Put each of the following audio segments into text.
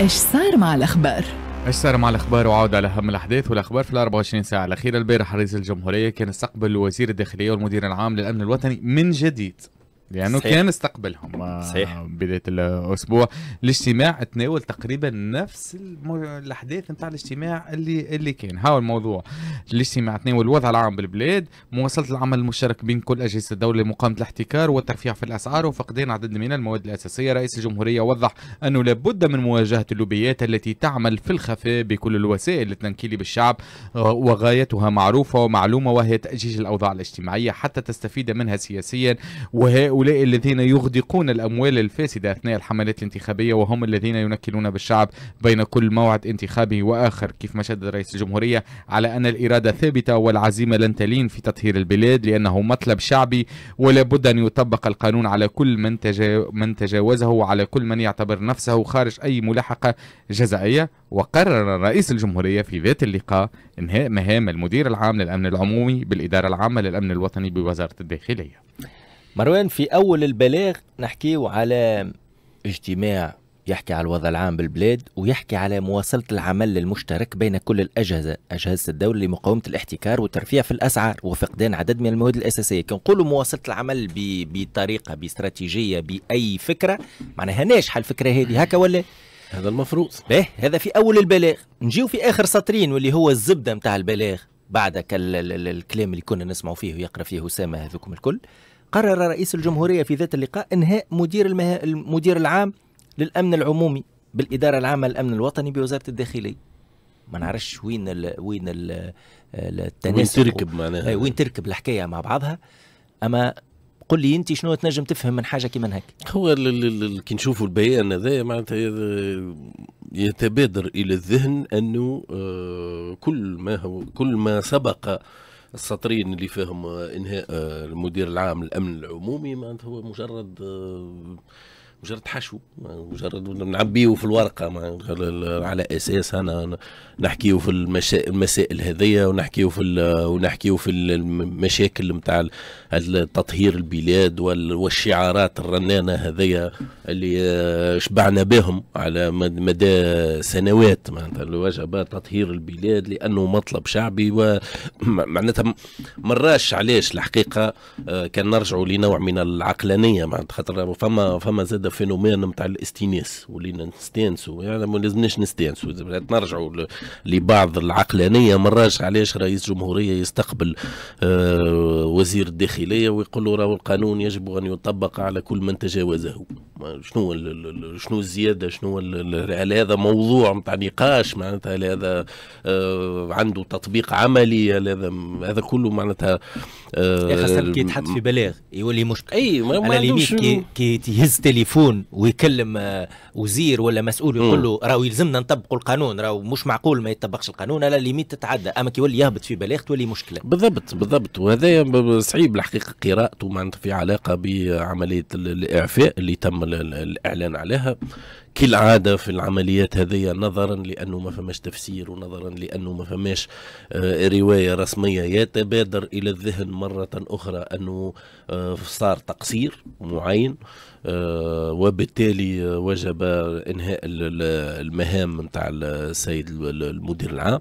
ايش صار مع الاخبار؟ ايش صار مع الاخبار وعود على اهم الاحداث والاخبار في ال 24 ساعه الاخيره البارح رئيس الجمهوريه كان استقبل وزير الداخليه والمدير العام للامن الوطني من جديد لانه صحيح. كان استقبلهم آه، صحيح بدايه الاسبوع الاجتماع تناول تقريبا نفس الاحداث نتاع الاجتماع اللي اللي كان هاو الموضوع الاجتماع تناول الوضع العام بالبلاد مواصله العمل المشترك بين كل اجهزه الدوله لمقاومه الاحتكار والترفيع في الاسعار وفقدان عدد من المواد الاساسيه رئيس الجمهوريه وضح انه لابد من مواجهه اللوبيات التي تعمل في الخفاء بكل الوسائل للتنكيل بالشعب آه، وغايتها معروفه ومعلومه وهي تاجيج الاوضاع الاجتماعيه حتى تستفيد منها سياسيا وهي هؤلاء الذين يغدقون الأموال الفاسدة أثناء الحملات الانتخابية وهم الذين ينكلون بالشعب بين كل موعد انتخابي وآخر كيف ما شدد رئيس الجمهورية على أن الإرادة ثابتة والعزيمة لن تلين في تطهير البلاد لأنه مطلب شعبي ولا بد أن يطبق القانون على كل من, تجا من تجاوزه وعلى كل من يعتبر نفسه خارج أي ملاحقة جزائية وقرر رئيس الجمهورية في ذات اللقاء إنهاء مهام المدير العام للأمن العمومي بالإدارة العامة للأمن الوطني بوزارة الداخلية مروان في أول البلاغ نحكيه على اجتماع يحكي على الوضع العام بالبلاد ويحكي على مواصلة العمل المشترك بين كل الأجهزة أجهزة الدولة لمقاومة الاحتكار والترفيع في الأسعار وفقدان عدد من المواد الأساسية كنقولوا نقولوا مواصلة العمل بطريقة باستراتيجية بأي فكرة معناها ناجحة الفكرة هذه هكا ولا هذا المفروض به هذا في أول البلاغ نجيو في آخر سطرين واللي هو الزبدة متاع البلاغ بعد الكلام اللي كنا نسمعوا فيه ويقرأ فيه أسامة هذوكم الكل قرر رئيس الجمهورية في ذات اللقاء إنهاء مدير المه... المدير العام للأمن العمومي بالإدارة العامة للأمن الوطني بوزارة الداخلية ما نعرفش وين ال وين ال التناسق وين تركب معناها وين تركب الحكاية مع بعضها أما قل لي انت شنو تنجم تفهم من حاجه كيما هيك هو كي نشوفوا البيان هذا معناتها يتبادر الى الذهن انه آه، كل ما هو كل ما سبق السطرين اللي فيهم آه، انهاء آه، المدير العام الامن العمومي معناتها هو مجرد آه، مجرد حشو مجرد نعبيه في الورقه على اساس انا نحكيه في المسائل هذيا ونحكيه في ونحكيه في المشاكل نتاع التطهير البلاد والشعارات الرنانه هذيا اللي آه، شبعنا بهم على مدى سنوات معناتها الواجب تطهير البلاد لانه مطلب شعبي ومعناتها مراش علاش الحقيقه آه، كان نرجعوا لنوع من العقلانيه معناتها خاطر فما فما زاد فينومين نتاع الاستئناس ولينا نستانسوا يعني ما لازمناش نستانسوا نرجعوا لبعض العقلانيه مراش علاش رئيس جمهوريه يستقبل آه، وزير الداخليه الداخليه ويقولوا راه القانون يجب ان يطبق على كل من تجاوزه شنو شنو الزياده شنو هل هذا موضوع نتاع نقاش معناتها هل هذا آه عنده تطبيق عملي هل هذا هذا كله معناتها آه خاصه كي يتحط في بلاغ يولي مشكل اي ما على كي, كي يهز تليفون ويكلم آه وزير ولا مسؤول يقول له راهو يلزمنا نطبقوا القانون راهو مش معقول ما يطبقش القانون على ليميت تتعدى اما كي يولي يهبط في بلاغ تولي مشكله بالضبط بالضبط وهذا صعيب تحقيق قراءته معناتها في علاقه بعمليه الاعفاء اللي تم الاعلان عليها كالعاده في العمليات هذه نظرا لانه ما فماش تفسير ونظرا لانه ما فماش آه، روايه رسميه يتبادر الى الذهن مره اخرى انه آه، صار تقصير معين آه، وبالتالي وجب انهاء المهام نتاع السيد المدير العام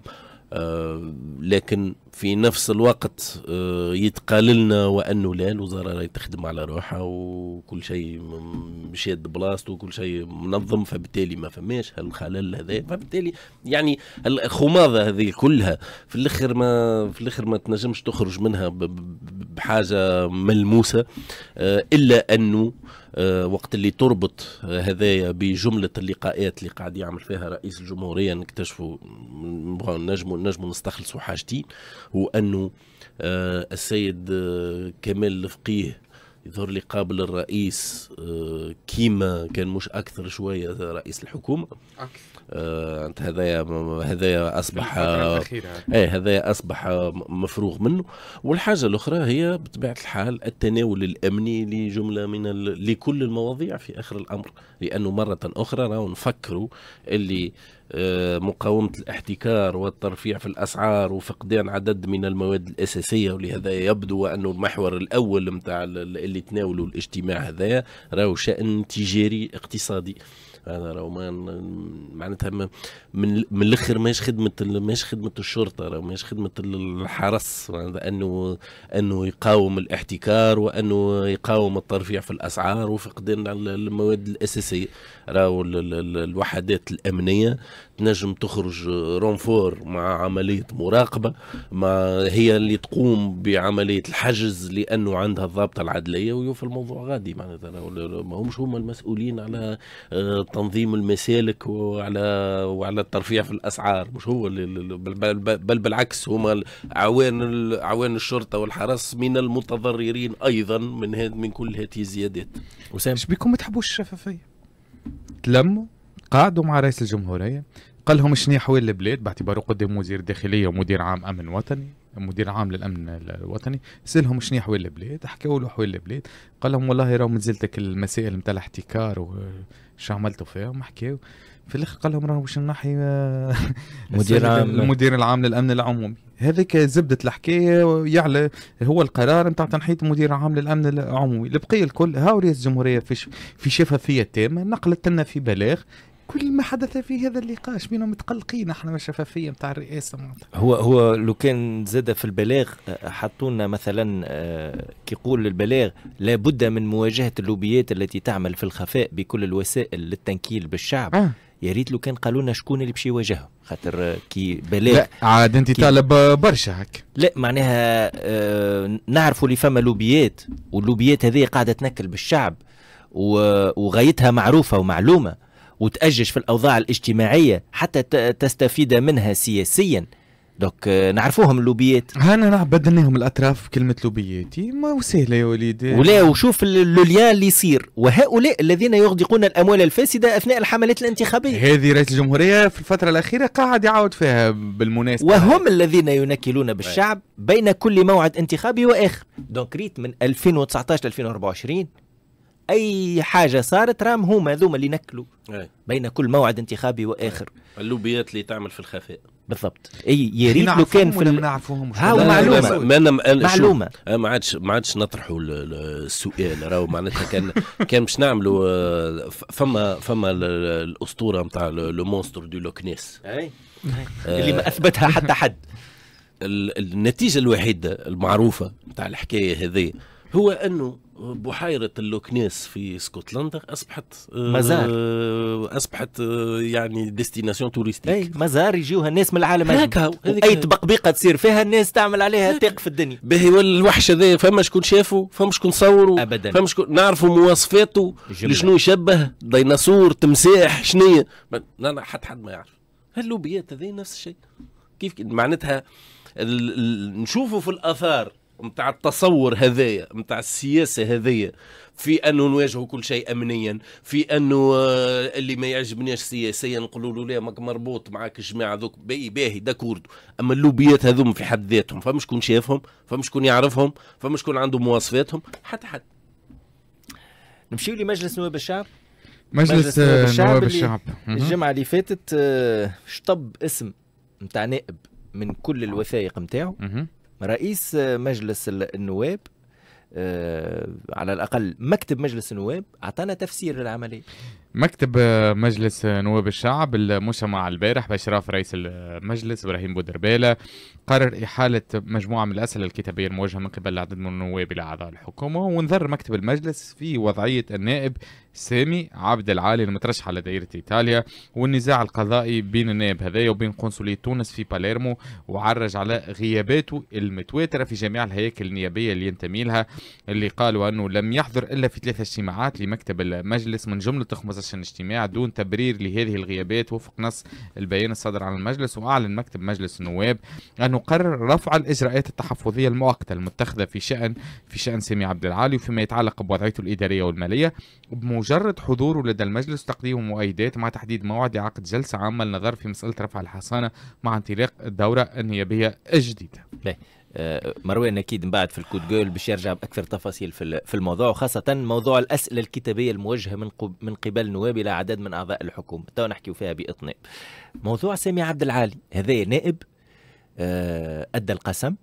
آه، لكن في نفس الوقت آه، يتقال لنا وانه لا الوزاره راهي تخدم على روحها وكل شيء مشيت بلاصته وكل شيء منظم فبالتالي ما فماش هالخلل هذا فبالتالي يعني الخماضه هذه كلها في الاخر ما في الاخر ما تنجمش تخرج منها بحاجه ملموسه آه، الا انه آه، وقت اللي تربط آه، هذايا بجمله اللقاءات اللي قاعد يعمل فيها رئيس الجمهوريه نكتشفوا نجموا نجموا نستخلصوا حاجتين وانه آه، السيد كمال الفقيه يظهر لي قابل الرئيس كيما كان مش اكثر شويه رئيس الحكومه اكثر آه، انت هذايا هذايا اصبح اي هذايا اصبح مفروغ منه والحاجه الاخرى هي بطبيعه الحال التناول الامني لجمله من ال... لكل المواضيع في اخر الامر لانه مره اخرى راهو نفكروا اللي آه، مقاومة الاحتكار والترفيع في الأسعار وفقدان عدد من المواد الأساسية ولهذا يبدو أنه المحور الأول متاع اللي تناولوا الاجتماع هذا راهو شأن تجاري اقتصادي انا راه ما معناتها من من الاخر ماهيش خدمه ماهيش خدمه الشرطه راه ماهيش خدمه الحرس معناتها انه انه يقاوم الاحتكار وانه يقاوم الترفيع في الاسعار وفقدان المواد الاساسيه راهو الوحدات الامنيه تنجم تخرج رونفور مع عملية مراقبة مع هي اللي تقوم بعملية الحجز لأنه عندها الضابطة العدلية ويوفى الموضوع غادي معناتها ما همش هما المسؤولين على آه، تنظيم المسالك وعلى وعلى الترفيع في الأسعار مش هو بل بالعكس هما عوان عوان الشرطة والحرس من المتضررين أيضا من من كل هذه الزيادات وسام بيكم ما تحبوش الشفافية تلموا قعدوا مع رئيس الجمهوريه قال لهم شنو احوال البلاد باعتباره قدام وزير الداخليه ومدير عام امن وطني مدير عام للامن الوطني سالهم شنو احوال البلاد حكوا له احوال البلاد قال لهم والله راهو مازالتك المسائل نتاع الاحتكار وش عملتوا فيهم حكاو في الاخر قال لهم راهو باش نحي مدير عام المدير العام للامن العمومي هذيك زبده الحكايه يعلى هو القرار نتاع تنحيه مدير عام للامن العمومي البقيه الكل هاو رئيس الجمهوريه في في شفافيه تامه نقلت لنا في بلاغ كل ما حدث في هذا النقاش بينهم متقلقين احنا من الشفافيه نتاع الرئاسه هو هو لو كان زاد في البلاغ آه، حطونا مثلا آه، كيقول البلاغ لابد من مواجهه اللوبيات التي تعمل في الخفاء بكل الوسائل للتنكيل بالشعب آه. يا ريت لو كان قالوا لنا شكون اللي باش يواجههم خاطر آه، كي بلاغ لا عاد انت طالب برشا هك لا معناها آه نعرفوا اللي فما لوبيات واللوبيات هذه قاعده تنكل بالشعب وغايتها معروفه ومعلومه وتأجج في الأوضاع الاجتماعية حتى تستفيد منها سياسيا دوك آه، نعرفوهم اللوبيات هانا بدلناهم الاطراف كلمه لوبيات ما سهله يا وليدي ولا وشوف اللوليان اللي يصير وهؤلاء الذين يغدقون الاموال الفاسده اثناء الحملات الانتخابيه هذه رئيس الجمهوريه في الفتره الاخيره قاعد يعاود فيها بالمناسبه وهم الذين ينكلون بالشعب بين كل موعد انتخابي واخر دونك ريت من 2019 ل 2024 اي حاجه صارت راهم هما هذوما اللي نكلوا بين كل موعد انتخابي واخر اللوبيات اللي تعمل في الخفاء بالضبط اي يا ريت لو كان في ما نعرفوهم هاو معلومه ما أنا معلومه ما عادش ما عادش نطرحوا السؤال راهو معناتها كان كان باش نعملوا فما فما الاسطوره نتاع لو مونستر دو لوكنيس اي آه، اللي ما اثبتها حتى حد النتيجه الوحيده المعروفه نتاع الحكايه هذه هو انه بحيرة اللوكنيس في اسكتلندا أصبحت آه، مزار أصبحت آه، يعني ديستيناسيون توريستيك أي مزار يجيوها الناس من العالم هكا أي تبقبيقة تصير فيها الناس تعمل عليها تيق في الدنيا باهي والوحش هذا فما شكون شافه فما شكون صوروا أبدا فما شكون نعرفوا مواصفاته لشنو يشبه ديناصور تمساح شنية لا لا حد حد ما يعرف هاللوبيات هذه نفس الشيء كيف معناتها نشوفوا في الآثار نتاع التصور هذايا نتاع السياسه هذايا في انه نواجهوا كل شيء امنيا في انه آه، اللي ما يعجبناش سياسيا نقولوا له لا ماك مربوط معاك الجماعه ذوك باهي باهي داكورد اما اللوبيات هذوم في حد ذاتهم فما شكون شافهم فما شكون يعرفهم فما شكون عنده مواصفاتهم حتى حد نمشيو لمجلس نواب الشعب مجلس, مجلس نواب آه، الشعب اللي الجمعه اللي فاتت آه، شطب اسم نتاع نائب من كل الوثائق نتاعو رئيس مجلس النواب آه، على الاقل مكتب مجلس النواب اعطانا تفسير للعمليه مكتب آه، مجلس نواب الشعب المجتمع البارح باشراف رئيس المجلس ابراهيم بودربالة قرر احاله مجموعه من الاسئله الكتابيه الموجهه من قبل عدد من النواب الى اعضاء الحكومه وانذر مكتب المجلس في وضعيه النائب سامي عبد العالي المترشح على دائرة إيطاليا والنزاع القضائي بين النائب هذايا وبين قنصلية تونس في باليرمو وعرج على غياباته المتواترة في جميع الهياكل النيابية اللي ينتمي لها اللي قالوا أنه لم يحضر إلا في ثلاثة اجتماعات لمكتب المجلس من جملة 15 اجتماع دون تبرير لهذه الغيابات وفق نص البيان الصادر عن المجلس وأعلن مكتب مجلس النواب أنه قرر رفع الإجراءات التحفظية المؤقتة المتخذة في شأن في شأن سامي عبد العالي وفيما يتعلق بوضعيته الإدارية والمالية مجرد حضوره لدى المجلس تقديم مؤيدات مع تحديد موعد لعقد جلسة عامة للنظر في مسألة رفع الحصانة مع انطلاق الدورة النيابية الجديدة آه، مروان اكيد من بعد في الكود جول باش يرجع باكثر تفاصيل في في الموضوع وخاصه موضوع الاسئله الكتابيه الموجهه من من قبل نواب الى عدد من اعضاء الحكومه تو نحكيو فيها باطناب موضوع سامي عبد العالي هذا نائب آه، ادى القسم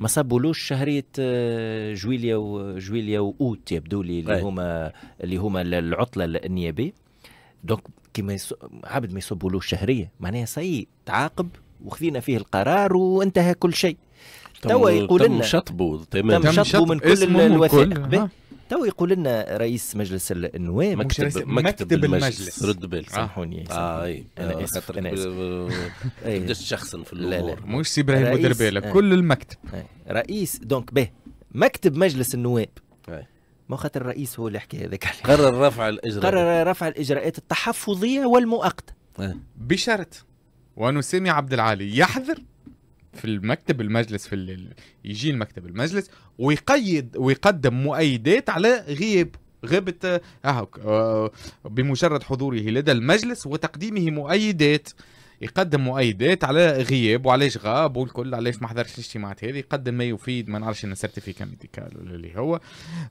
ما صابولوش شهريه آه، جويليا وجويليا واوت يبدو لي اللي هما اللي هما العطله النيابيه دونك كيما عبد ما يصبولوش شهريه معناها سي تعاقب وخذينا فيه القرار وانتهى كل شيء توا يقول لنا تم شطبه تم شطبه من كل الوثائق تو يقول لنا رئيس مجلس النواب مكتب, مكتب, مكتب المجلس رد بالك سامحوني آه اي انا آه، اسف انا اسف شخصا في الامور مش سي ابراهيم دير بالك كل المكتب رئيس دونك به مكتب مجلس النواب ما خاطر الرئيس هو اللي حكى هذاك قرر رفع الاجراءات قرر رفع الاجراءات التحفظيه والمؤقته بشرط سامي عبد العالي يحذر في المكتب المجلس في الليل يجي المكتب المجلس ويقيد ويقدم مؤيدات على غياب غيبة آه، آه، بمجرد حضوره لدى المجلس وتقديمه مؤيدات يقدم مؤيدات على غياب وعلاش غاب والكل علاش ما حضرش الاجتماعات هذه يقدم ما يفيد ما نعرفش انه سيرتيفيكا ميديكال اللي هو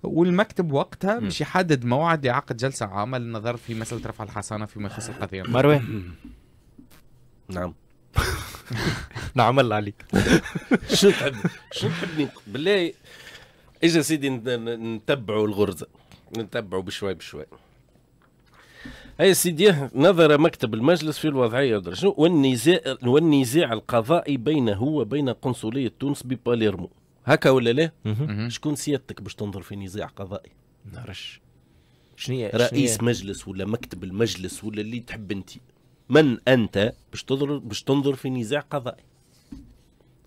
والمكتب وقتها مش يحدد موعد يعقد جلسه عامه للنظر في مساله رفع الحصانه فيما يخص القضيه مروان نعم نعمل عليك شو تحب شو تحبني بالله اجا سيدي نتبعوا الغرزه نتبعوا بشوي بشوي اي سيدي نظر مكتب المجلس في الوضعيه شنو والنزاع والنزاع القضائي بينه وبين قنصليه تونس بباليرمو هكا ولا لا؟ شكون سيادتك باش تنظر في نزاع قضائي؟ نعرفش شنو رئيس مجلس ولا مكتب المجلس ولا اللي تحب انت من انت باش تنظر باش تنظر في نزاع قضائي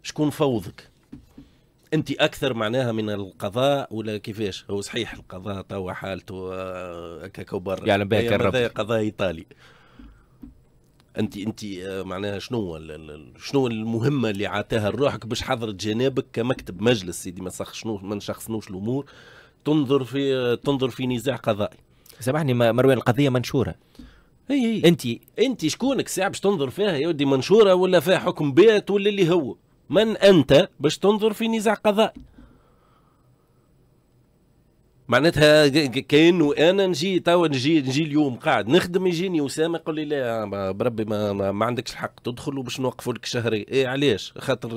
شكون فوضك انت اكثر معناها من القضاء ولا كيفاش هو صحيح القضاء توا حالته آه، هكاك برا يعلم بها الرب قضاء ايطالي انت انت آه، معناها شنو شنو المهمه اللي عطاها لروحك باش حضرت جنابك كمكتب مجلس سيدي ما شنو ما نشخصنوش الامور تنظر في آه، تنظر في نزاع قضائي سامحني مروان القضيه منشوره اي اي انت انت شكونك ساعه باش تنظر فيها يا ودي منشوره ولا فيها حكم بيت ولا اللي هو من انت باش تنظر في نزاع قضائي معناتها كانه انا نجي توا نجي نجي اليوم قاعد نخدم يجيني اسامه يقول لي لا بربي ما, ما, ما عندكش الحق تدخل وباش نوقفوا لك شهري ايه علاش خاطر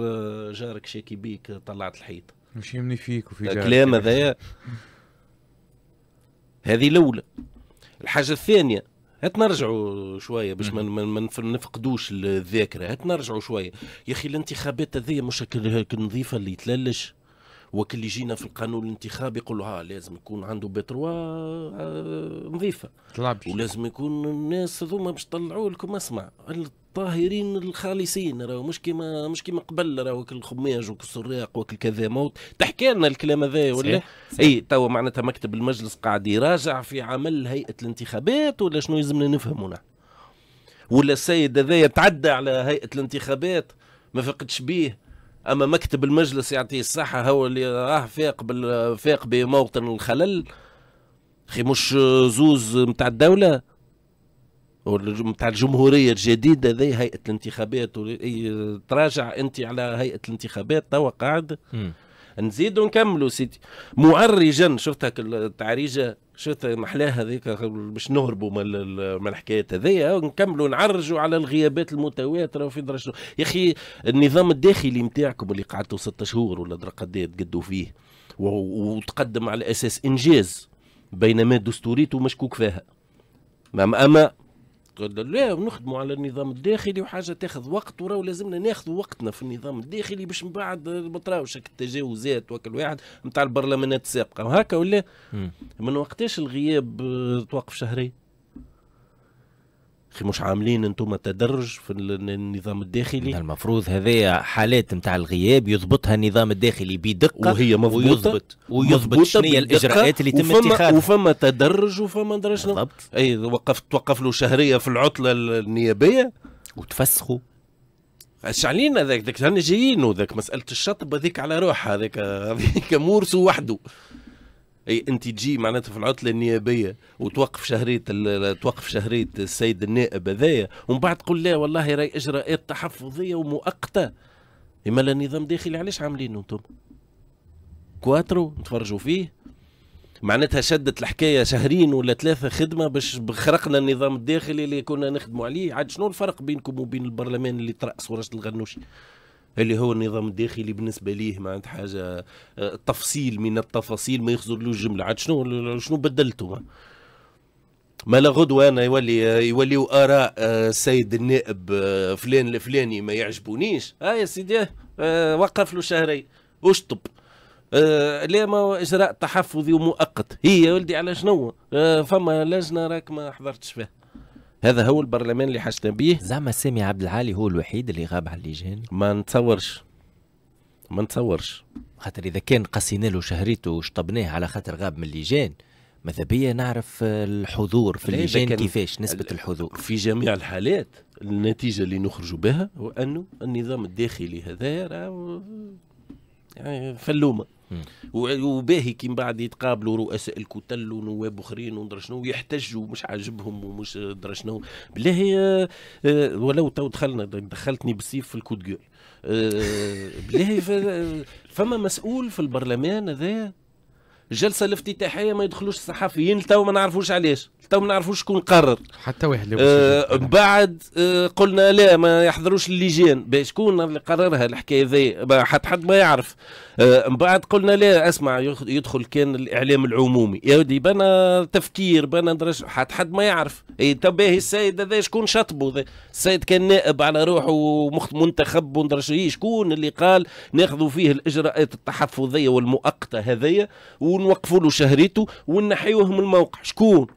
جارك شاكي بيك طلعت الحيط مش يمني فيك وفي جارك الكلام هذايا هذه الاولى الحاجه الثانيه هات نرجعوا شويه باش ما من نفقدوش الذاكره هات نرجعوا شويه يا اخي الانتخابات هذه مش نظيفه اللي تلالش وكل اللي يجينا في القانون الانتخابي يقول له آه، ها لازم يكون عنده بيتروا آه، نظيفه طلعبش. ولازم يكون الناس هذوما باش طلعوا لكم اسمع الطاهرين الخالصين راهو مش كيما مش كيما قبل راهو الخماج السراق وكل كذا موت تحكي لنا الكلام هذا ولا اي توا معناتها مكتب المجلس قاعد يراجع في عمل هيئه الانتخابات ولا شنو يلزمنا نفهموا نحن نعم؟ ولا السيد هذا تعدى على هيئه الانتخابات ما فقدش بيه اما مكتب المجلس يعطيه الصحه هو اللي راه فاق فاق بموطن الخلل خي مش زوز نتاع الدوله نتاع الجمهوريه الجديده ذي هيئه الانتخابات تراجع انت على هيئه الانتخابات توا قاعد نزيدوا نكملوا سيدي معرجا شفت هاك التعريجه شفت محلاها هذيك باش نهربوا من الحكايات هذيا ونكملوا نعرجوا على الغيابات المتواتره وفي درجه يا اخي النظام الداخلي نتاعكم اللي قعدتوا ست شهور ولا قد تقدوا فيه وتقدم على اساس انجاز بينما دستوريته مشكوك فيها اما قال لا ونخدموا على النظام الداخلي وحاجه تاخذ وقت وراه لازمنا ناخذ وقتنا في النظام الداخلي باش من بعد ما تراوش التجاوزات وكل واحد نتاع البرلمانات السابقه وهكا ولا من وقتاش الغياب آه، توقف شهرين اخي مش عاملين انتم تدرج في النظام الداخلي المفروض هذايا حالات نتاع الغياب يضبطها النظام الداخلي بدقه وهي مضبوطه ويضبط ويضبط شنو الاجراءات اللي تم اتخاذها وفما تدرج وفما درجة بالضبط اي وقفت توقف له شهريه في العطله النيابيه وتفسخوا اش علينا ذاك ذاك جايين وذاك مساله الشطب هذيك على روحها هذاك هذيك مورسو وحده اي انت تجي معناتها في العطله النيابيه وتوقف شهريه توقف شهريه السيد النائب هذايا ومن بعد تقول لا والله راي اجراءات تحفظيه ومؤقته اما لا نظام داخلي علاش عاملينه انتم كواترو نتفرجوا فيه معناتها شدت الحكايه شهرين ولا ثلاثه خدمه باش خرقنا النظام الداخلي اللي كنا نخدموا عليه عاد شنو الفرق بينكم وبين البرلمان اللي تراس ورشد الغنوشي اللي هو النظام الداخلي بالنسبه ليه معناتها حاجه آه، تفصيل من التفاصيل ما يخزرلوش جمله عاد شنو شنو بدلتوا ما لا غدوة انا يولي يوليو اراء السيد آه، النائب آه، فلان الفلاني ما يعجبونيش ها يا سيدي وقف له شهرين اشطب آه لا ما اجراء تحفظي ومؤقت هي يا ولدي على شنو آه فما لجنه راك ما حضرتش فيها هذا هو البرلمان اللي حشنا به زعما سامي عبد العالي هو الوحيد اللي غاب على اللجان ما نتصورش ما نتصورش خاطر اذا كان قصينا له شهريته وشطبناه على خاطر غاب من اللجان ماذا بيا نعرف الحضور في اللجان كيفاش نسبة الحضور في جميع الحالات النتيجة اللي نخرج بها هو أنه النظام الداخلي هذا يعني فلومه وباهي كي من بعد يتقابلوا رؤساء الكتل ونواب اخرين ومدري شنو ويحتجوا مش عاجبهم ومش در شنو بالله آه، ولو تو دخلنا دخلتني بالسيف في الكود جول آه، بالله فما مسؤول في البرلمان هذا الجلسه الافتتاحيه ما يدخلوش الصحفيين تو ما نعرفوش علاش تو ما نعرفوش شكون قرر حتى واحد آه بعد آه قلنا لا ما يحضروش اللجان شكون اللي قررها الحكايه ذي حتى حد ما يعرف آه، من بعد قلنا لا اسمع يدخل كان الاعلام العمومي يا ودي بنا تفكير بنا درج حتى حد ما يعرف اي تباه السيد هذا شكون شطبه ذا السيد كان نائب على روحه منتخب وندرج شكون اللي قال ناخذوا فيه الاجراءات التحفظيه والمؤقته هذيا ونوقفوا له شهريته ونحيوه من الموقع شكون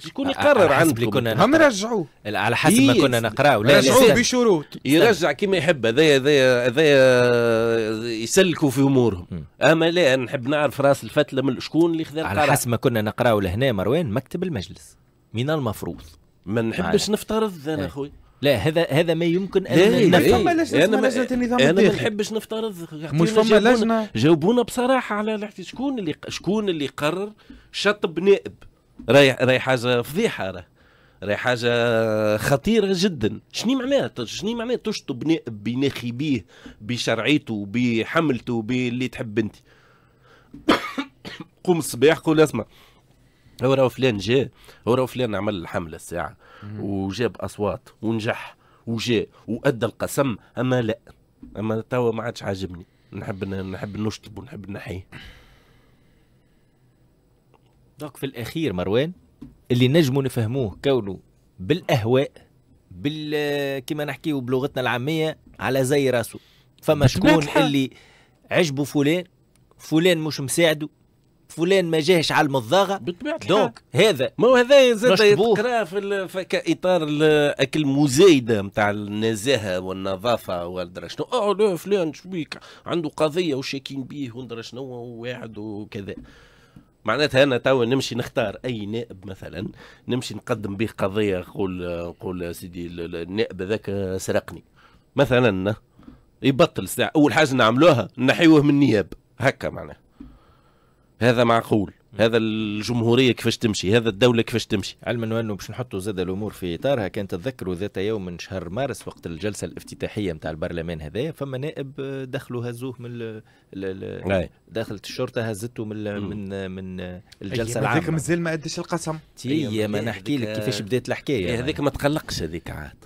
شكون يقرر عندكم هم يرجعوه على حسب ما إيه. كنا نقراو لا يرجعوه بشروط يرجع كما يحب هذايا هذايا هذايا يسلكوا في امورهم اما لا نحب نعرف راس الفتله من شكون اللي خذا على حسب ما كنا نقراو لهنا مروان مكتب المجلس من المفروض ما نحبش نفترض انا إيه. اخوي لا هذا هذا ما يمكن ان نفهم انا ما النظام انا ما نحبش نفترض مش فما لجنه جاوبونا بصراحه على شكون اللي شكون اللي قرر شطب نائب راي راي حاجه فضيحه راه راي حاجه خطيره جدا شنو معناها شنو معناها تشطب بناخبيه بشرعيته بحملته باللي تحب انت قوم الصباح قول اسمع هو راه فلان جاء هو راه فلان عمل الحمله الساعه وجاب اصوات ونجح وجاء وادى القسم اما لا اما توا ما عادش عاجبني نحب نحب نشطب ونحب نحيه دونك في الاخير مروان اللي نجموا نفهموه كونه بالاهواء بال كما نحكيو بلغتنا العاميه على زي راسه فما شكون اللي عجبه فلان فلان مش مساعده فلان ما جاهش على المضاغه بطبيعه الحال دونك هذا ما هو هذا زاد يتقرا في, في كاطار مزايده نتاع النزاهه والنظافه والدرا شنو اه لا فلان شبيك عنده قضيه وشاكين بيه ودرا شنو وواعد وكذا معناتها انا توا نمشي نختار اي نائب مثلا نمشي نقدم به قضيه نقول نقول سيدي النائب هذاك سرقني مثلا يبطل ساعة اول حاجه نعملوها نحيوه من النياب هكا معناه هذا معقول هذا الجمهوريه كيفاش تمشي هذا الدوله كيفاش تمشي علما انه باش نحطوا زاد الامور في اطارها كان تذكروا ذات يوم من شهر مارس وقت الجلسه الافتتاحيه نتاع البرلمان هذايا فما نائب دخلوا هزوه من دخلت الشرطه هزته من من من الجلسه العامه هذاك مازال ما ادش القسم هي أيوة، ما نحكي لك كيفاش بدات الحكايه إيه، هذيك ما تقلقش هذيك عاد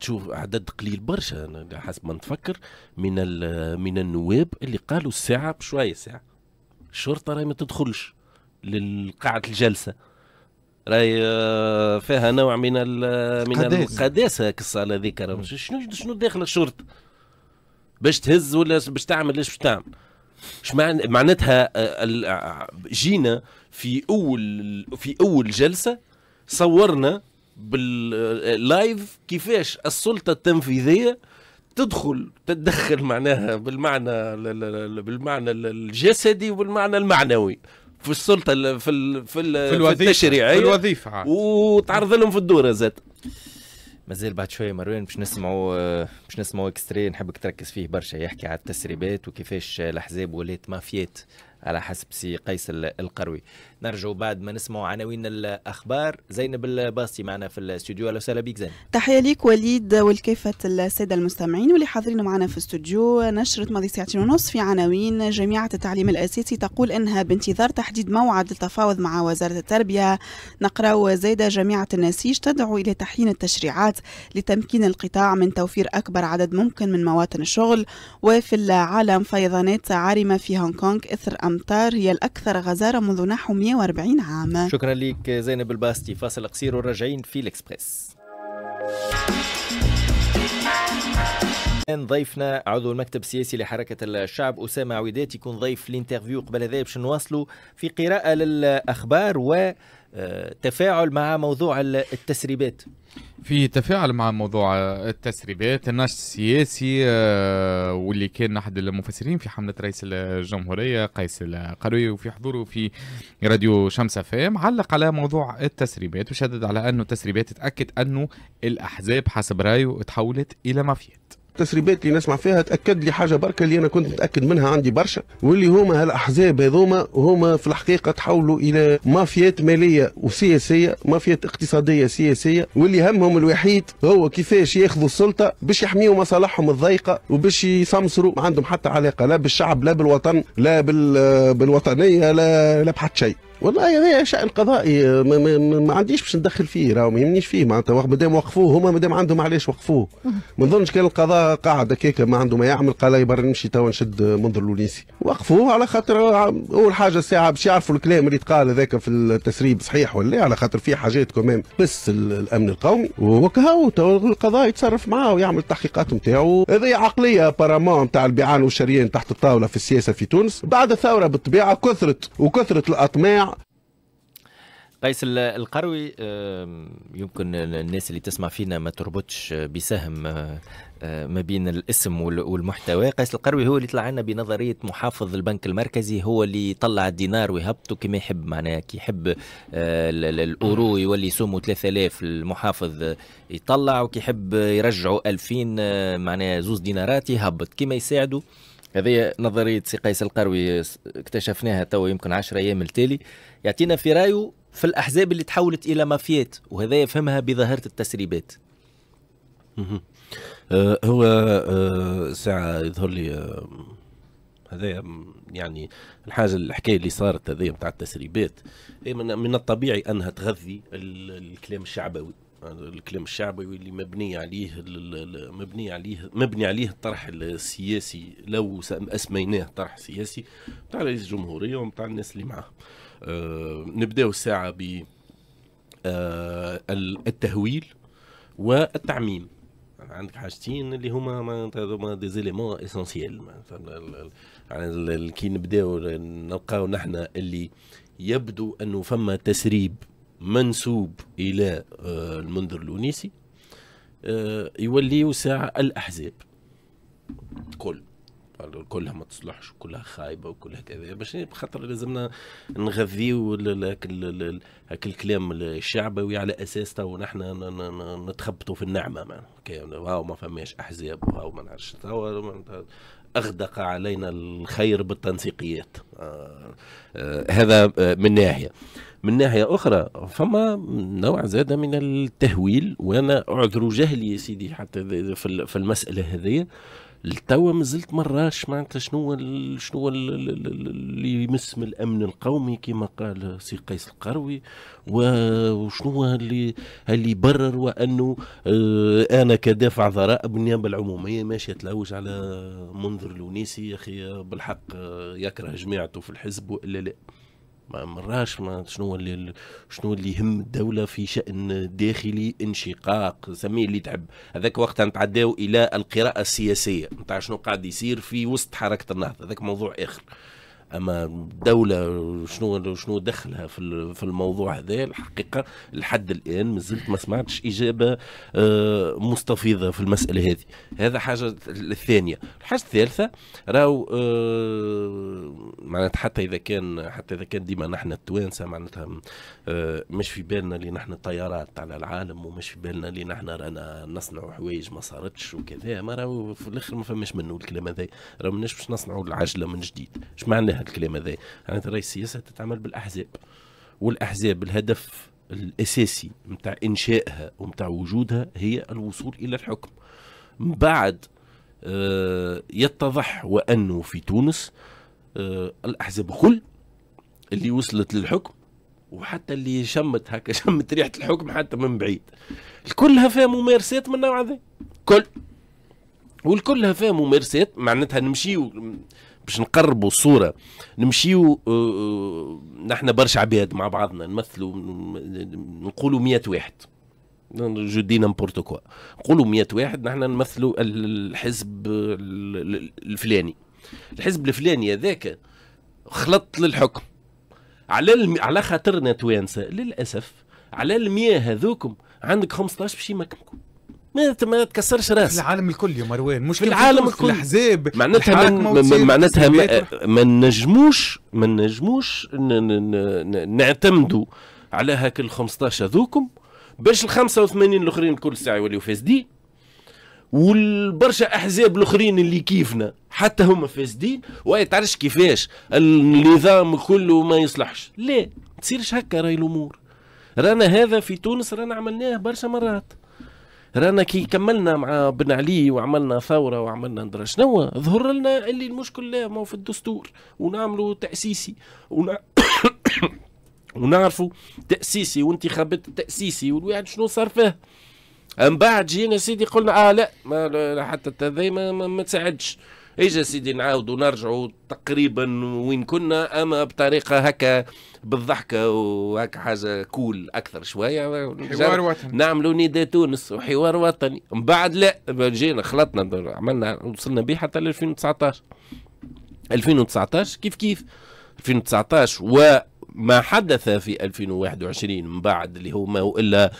تشوف عدد قليل برشا حسب ما نتفكر من من النواب اللي قالوا الساعه بشويه ساعه الشرطه راهي ما تدخلش لقاعه الجلسه راهي آه، فيها نوع من آه، من القداسه الصاله هذيك شنو شنو داخل الشرطه باش تهز ولا باش تعمل ايش باش تعمل اش معناتها آه، جينا في اول في اول جلسه صورنا باللايف كيفاش السلطه التنفيذيه تدخل تتدخل معناها بالمعنى بالمعنى الجسدي وبالمعنى المعنوي في السلطه في في, في الوظيفه في أيوة. الوظيفه وتعرض لهم في الدوره زاد مازال بعد شويه مروان باش نسمعوا باش نسمعوا اكستري نحبك تركز فيه برشا يحكي على التسريبات وكيفاش الاحزاب ولات مافيات على حسب سي قيس القروي نرجو بعد ما نسمع عناوين الاخبار زينب الباستي معنا في الاستوديو اهلا وسهلا بك زينب تحيه ليك وليد ولكافه الساده المستمعين واللي حاضرين معنا في الاستوديو نشره ماضي ساعتين ونص في عناوين جامعه التعليم الاساسي تقول انها بانتظار تحديد موعد للتفاوض مع وزاره التربيه نقرا زايده جامعه النسيج تدعو الى تحيين التشريعات لتمكين القطاع من توفير اكبر عدد ممكن من مواطن الشغل وفي العالم فيضانات عارمه في هونغ كونغ اثر امطار هي الاكثر غزاره منذ نحو 48 عام شكرا لك زينب الباستي فاصل قصير وراجعين في الاكسبريس كان ضيفنا عضو المكتب السياسي لحركة الشعب أسامة عويدات يكون ضيف الانترفيو قبل هذا باش نواصلوا في قراءة للأخبار و تفاعل مع موضوع التسريبات في تفاعل مع موضوع التسريبات الناشط السياسي آه، واللي كان احد المفسرين في حمله رئيس الجمهوريه قيس القروي وفي حضوره في راديو شمس فام علق على موضوع التسريبات وشدد على انه التسريبات تاكد انه الاحزاب حسب رايه تحولت الى مافيات التسريبات اللي نسمع فيها تاكد لي حاجه بركه اللي انا كنت متاكد منها عندي برشا واللي هما هالاحزاب هذوما هما في الحقيقه تحولوا الى مافيات ماليه وسياسيه مافيات اقتصاديه سياسيه واللي همهم الوحيد هو كيفاش ياخذوا السلطه باش يحميوا مصالحهم الضيقه وباش يسمسروا ما عندهم حتى علاقه لا بالشعب لا بالوطن لا بالوطنيه لا لا بحد شيء والله هذا شأن قضائي ما, ما, ما عنديش باش ندخل فيه راهو ما يهمنيش فيه معناتها مادام وقفوه هما مادام عندهم علاش وقفوه ما نظنش كان القضاء قاعد هكاك ما عنده ما يعمل قال برا نمشي توا نشد منظر لونيسي وقفوه على خاطر اول حاجه الساعه باش يعرفوا الكلام اللي تقال هذاك في التسريب صحيح ولا على خاطر في حاجات كمان بس الامن القومي وكهو القضاء يتصرف معاه ويعمل التحقيقات نتاعو هذه عقليه بارامون نتاع البيعان والشريان تحت الطاوله في السياسه في تونس بعد الثوره بالطبيعه كثرت وكثرت الاطماع قيس القروي يمكن الناس اللي تسمع فينا ما تربطش بسهم آه، آه، ما بين الاسم والمحتوى قيس القروي هو اللي طلع لنا بنظريه محافظ البنك المركزي هو اللي طلع الدينار ويهبطه كما يحب معناها كي يحب آه، الاورو يولي سومه 3000 المحافظ يطلع وكي يحب يرجعوا 2000 معناها زوز دينارات يهبط كما يساعدوا هذه نظريه سي قيس القروي اكتشفناها تو يمكن 10 ايام التالي يعطينا في رايه في الأحزاب اللي تحولت إلى مافيات وهذا يفهمها بظاهرة التسريبات أه، هو أه، ساعة يظهر لي أه، هذا يعني الحاجه الحكايه اللي صارت هذه نتاع التسريبات إيه، من الطبيعي انها تغذي الكلام الشعبوي الكلام الشعبوي اللي مبني عليه مبني عليه مبني عليه الطرح السياسي لو اسميناه طرح سياسي نتاع رئيس الجمهوريه ونتاع الناس اللي معاه آه، نبداو الساعه ب آه، التهويل والتعميم عندك حاجتين اللي هما معناتها هما دي زيليمون اسونسييل كي نبداو نلقاو نحنا اللي يبدو انه فما تسريب منسوب الى آه، المنذر الونيسي يوليو ساعه الاحزاب كل كلها ما تصلحش وكلها خايبه وكلها كذا باش خاطر لازمنا نغذيو هاك الكلام الشعبوي على اساس تو نحن نتخبطوا في النعمه معناها هاو ما فماش احزاب وهاو ما نعرفش اغدق علينا الخير بالتنسيقيات آه آه هذا آه، من ناحيه من ناحيه اخرى فما نوع زاد من التهويل وانا اعذر جهلي يا سيدي حتى في المساله هذه لتوا ما زلت مراش معناتها شنو هو شنو هو اللي يمس من الامن القومي كما قال سي قيس القروي وشنو اللي اللي يبرر وانه آه، انا كدافع ضرائب النيابه العموميه ماشي تلوج على منذر لونيسي يا اخي بالحق آه، يكره جماعته في الحزب والا لا ما مراش ما شنو اللي شنو اللي يهم الدوله في شان داخلي انشقاق سميه اللي تحب هذاك وقتها نتعداو الى القراءه السياسيه نتاع شنو قاعد يصير في وسط حركه النهضه هذاك موضوع اخر اما الدوله شنو شنو دخلها في في الموضوع هذا الحقيقه لحد الان مازلت ما سمعتش اجابه آه، مستفيضه في المساله هذه هذا حاجه الثانيه الحاجه الثالثه راهو آه، معناتها حتى اذا كان حتى اذا كان ديما نحن التوانسه معناتها آه، مش في بالنا اللي نحن طيارات على العالم ومش في بالنا اللي نحن رانا نصنعوا حوايج ما صارتش وكذا ما راهو في الاخر ما فماش منه الكلام هذا راهو ماناش باش نصنعوا العجله من جديد اش معناها هالكلام هذا انا يعني ترى السياسه تتعمل بالاحزاب والاحزاب الهدف الاساسي نتاع انشائها ونتاع وجودها هي الوصول الى الحكم من بعد آه، يتضح وانه في تونس آه، الاحزاب كل اللي وصلت للحكم وحتى اللي شمت هكا شمت ريحه الحكم حتى من بعيد كلها فيها ممارسات من النوع هذا كل والكلها فيها ممارسات معناتها نمشيو باش نقربوا الصوره نمشيو آه، آه، نحن برشا عباد مع بعضنا نمثلوا نقولوا 100 واحد جو دي نامبورت كوا نقولوا 100 واحد نحن نمثلوا الحزب الفلاني الحزب الفلاني هذاك خلط للحكم على المي... على خاطرنا توانسه للاسف على المياه هذوكم عندك 15 باش يمكنكم ما ما تكسرش راسك في العالم الكل يا مروان مش في العالم الكل الاحزاب معناتها معناتها ما نجموش ما نجموش نعتمدوا على هاك ال 15 هذوكم باش ال 85 الاخرين كل ساعه يوليو فاسدين والبرشا احزاب الاخرين اللي كيفنا حتى هما فاسدين تعرفش كيفاش النظام كله ما يصلحش لا تصيرش هكا راي الامور رانا هذا في تونس رانا عملناه برشا مرات رانا كي كملنا مع بن علي وعملنا ثوره وعملنا ندرا شنو ظهر لنا اللي المشكل لا ما هو في الدستور ونعملوا تاسيسي ونع... ونعرفوا تاسيسي وانتخابات تاسيسي والواحد شنو صار فيه من بعد جينا سيدي قلنا اه لا ما حتى هذا ما, ما, ما تساعدش اجا إيه سيدي نعاودوا نرجعوا تقريبا وين كنا اما بطريقه هكا بالضحكه وهكا حاجه كول اكثر شويه حوار وطني نعملوا نيدا تونس وحوار وطني من بعد لا جينا خلطنا عملنا وصلنا به حتى ل 2019 2019 كيف كيف 2019 و ما حدث في 2021 من بعد اللي هو ما هو الا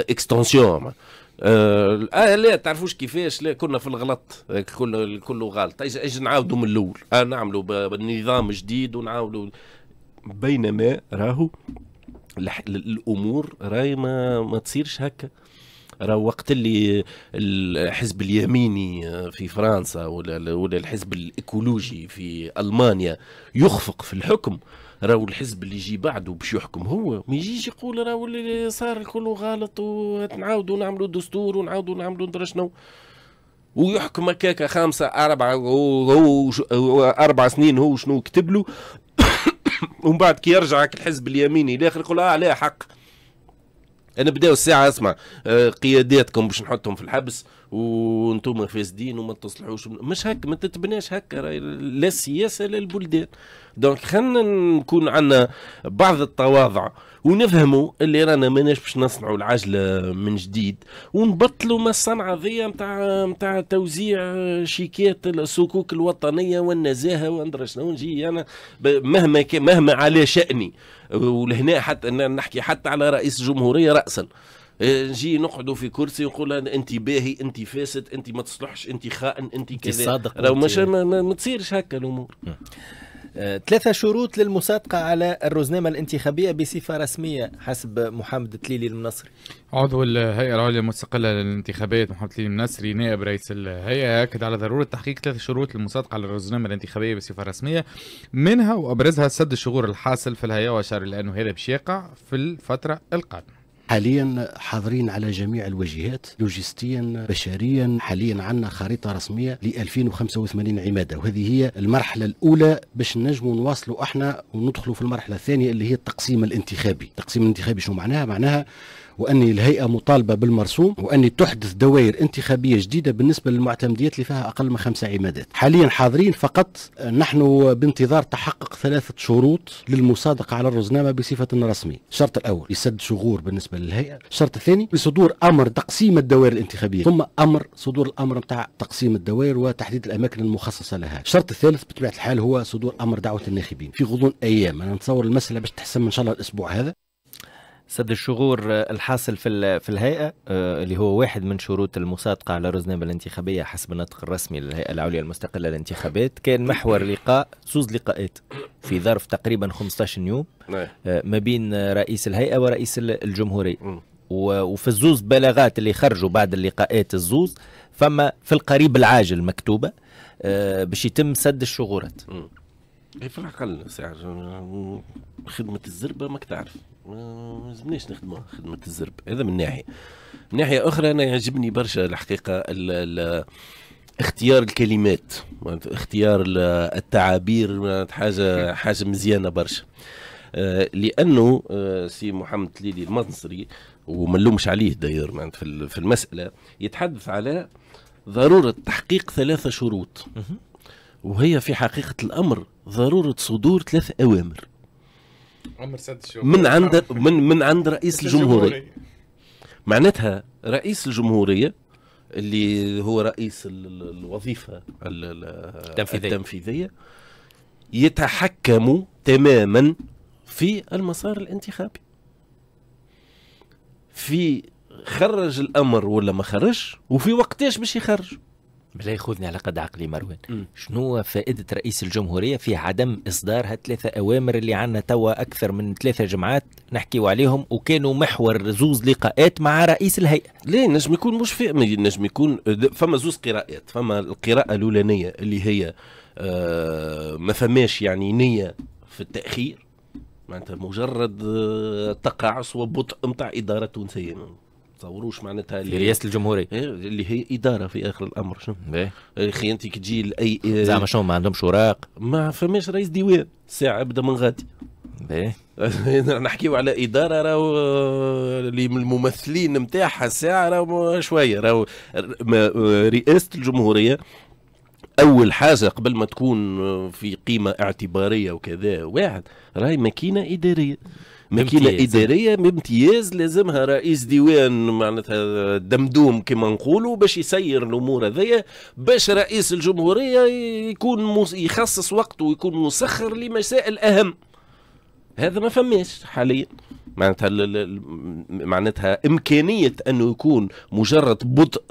اكستنسيون آه، آه, آه، لا تعرفوش كيفاش لا كنا في الغلط كل كله غلط طيب، ايش نعاودوا من الاول آه نعملوا بنظام جديد ونعاودوا بينما راهو الامور راهي ما, ما تصيرش هكا راه وقت اللي الحزب اليميني آه، في فرنسا ولا ولا الحزب الايكولوجي في المانيا يخفق في الحكم راهو الحزب اللي يجي بعده باش يحكم هو ما يجيش يقول راهو اللي صار الكل غلط ونعاودوا نعملوا دستور ونعاودوا نعملوا ندرى شنو ويحكم هكاك خمسة أربعة هو أربع سنين هو شنو كتب له ومن بعد كي يرجع الحزب اليميني الاخر يقول اه عليه حق انا بداو الساعه اسمع آه، قياداتكم باش نحطهم في الحبس وانتم فاسدين وما تصلحوش مش هكا ما تتبناش هكا لا السياسه لا البلدان دونك خلينا نكون عندنا بعض التواضع ونفهموا اللي رانا ماناش باش نصنعوا العجله من جديد ونبطلوا ما الصنعه ذي نتاع نتاع توزيع شيكات الصكوك الوطنيه والنزاهه وندرى شنو نجي انا مهما مهما على شاني ولهنا حتى نحكي حتى على رئيس الجمهوريه راسا آه، نجي نقعدوا في كرسي ونقول انت باهي انت فاسد انت ما تصلحش انت خائن انت كذا صادق لو ما, ما تصيرش هكا الامور آه، ثلاثة شروط للمصادقة على الرزنامة الانتخابية بصفة رسمية حسب محمد تليلي المنصري عضو الهيئة العليا المستقلة للانتخابات محمد تليلي المنصري نائب رئيس الهيئة أكد على ضرورة تحقيق ثلاث شروط للمصادقة على الرزنامة الانتخابية بصفة رسمية منها وأبرزها سد الشغور الحاصل في الهيئة وأشار إلى أنه هذا باش يقع في الفترة القادمة حاليا حاضرين على جميع الوجهات لوجستيا بشريا حاليا عندنا خريطه رسميه ل 2085 عماده وهذه هي المرحله الاولى باش نجموا نواصلوا احنا وندخلوا في المرحله الثانيه اللي هي التقسيم الانتخابي التقسيم الانتخابي شو معناها معناها وأن الهيئة مطالبة بالمرسوم وأن تحدث دوائر انتخابية جديدة بالنسبة للمعتمديات اللي فيها أقل من خمسة عمادات حاليا حاضرين فقط نحن بانتظار تحقق ثلاثة شروط للمصادقة على الرزنامة بصفة رسمية الشرط الأول يسد شغور بالنسبة للهيئة الشرط الثاني بصدور أمر تقسيم الدوائر الانتخابية ثم أمر صدور الأمر نتاع تقسيم الدوائر وتحديد الأماكن المخصصة لها الشرط الثالث بطبيعة الحال هو صدور أمر دعوة الناخبين في غضون أيام أنا نتصور المسألة باش تحسم إن شاء الله الأسبوع هذا سد الشغور آه، الحاصل في في الهيئه آه، اللي هو واحد من شروط المصادقه على الرزنامه الانتخابيه حسب النطق الرسمي للهيئه العليا المستقله للانتخابات كان محور لقاء زوز لقاءات في ظرف تقريبا 15 يوم نعم. آه، ما بين رئيس الهيئه ورئيس الجمهوريه وفي الزوز بلاغات اللي خرجوا بعد اللقاءات الزوز فما في القريب العاجل مكتوبه باش يتم سد الشغورات. في العقل خدمه الزربه ماك تعرف. ما لازمنيش نخدمه خدمه الزرب هذا من ناحيه من ناحيه اخرى انا يعجبني برشا الحقيقه الـ الـ اختيار الكلمات اختيار التعابير حاجه حاجه مزيانه برشا آه، لانه آه، سي محمد تليلي المنصري وما نلومش عليه داير معناتها في المساله يتحدث على ضروره تحقيق ثلاثه شروط وهي في حقيقه الامر ضروره صدور ثلاث اوامر عمر سد شو من عند من من عند رئيس الجمهوريه معناتها رئيس الجمهوريه اللي هو رئيس الوظيفه التنفيذيه, التنفيذية يتحكم تماما في المسار الانتخابي في خرج الامر ولا ما خرجش وفي وقتاش باش يخرج بلا يخذني على قد عقلي مروان شنو فائدة رئيس الجمهورية في عدم إصدار هالثلاثة أوامر اللي عنا توا أكثر من ثلاثة جمعات نحكيو عليهم وكانوا محور زوز لقاءات مع رئيس الهيئة ليه نجم يكون مش في نجم يكون آه، فما زوز قراءات فما القراءة الأولانية اللي هي آه ما فماش يعني نية في التأخير معناتها مجرد آه، تقاعس وبطء نتاع إدارة تونسية تصوروش معناتها في رئاسه الجمهوريه إيه، اللي هي اداره في اخر الامر شنو اخي إيه. إيه، انت كي تجي لاي زعما شنو ما عندهمش اوراق ما فماش رئيس ديوان ساعه ابدا من غادي نحكيو على اداره راهو آه، اللي من الممثلين نتاعها الساعه راهو شويه راهو آه، رئاسه الجمهوريه اول حاجه قبل ما تكون آه، في قيمه اعتباريه وكذا واحد راهي ماكينه اداريه ماكينه اداريه بامتياز لازمها رئيس ديوان معناتها دمدوم كما نقولوا باش يسير الامور هذيا باش رئيس الجمهوريه يكون يخصص وقته ويكون مسخر لمسائل اهم هذا ما فماش حاليا معناتها معناتها امكانيه انه يكون مجرد بطء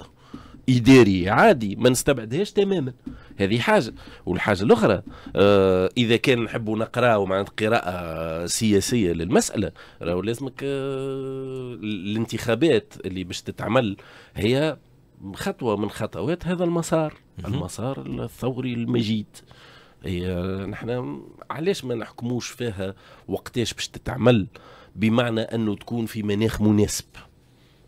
اداري عادي ما نستبعدهاش تماما هذه حاجه والحاجه الاخرى آه اذا كان نحبوا نقرا معناتها قراءه سياسيه للمساله راهو لازمك آه الانتخابات اللي باش تتعمل هي خطوه من خطوات هذا المسار المسار الثوري المجيد هي نحن علاش ما نحكموش فيها وقتاش باش تتعمل بمعنى انه تكون في مناخ مناسب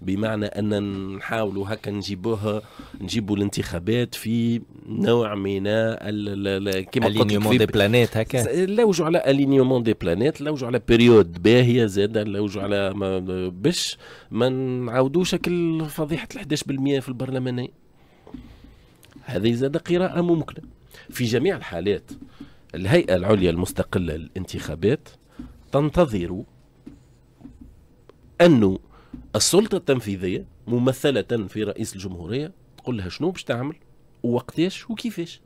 بمعنى ان نحاولوا هكا نجيبوها نجيبوا الانتخابات في نوع من كما الينيومون دي بلانيت هكا لوجوا على الينيومون دي بلانيت لوجوا على بيريود باهيه زاد لوجوا على باش ما نعاودوش شكل فضيحه ال 11% في البرلمانيه هذه زاد قراءه ممكنه في جميع الحالات الهيئه العليا المستقله للانتخابات تنتظر انه السلطه التنفيذيه ممثله في رئيس الجمهوريه تقول لها شنو باش تعمل ووقتاش وكيفاش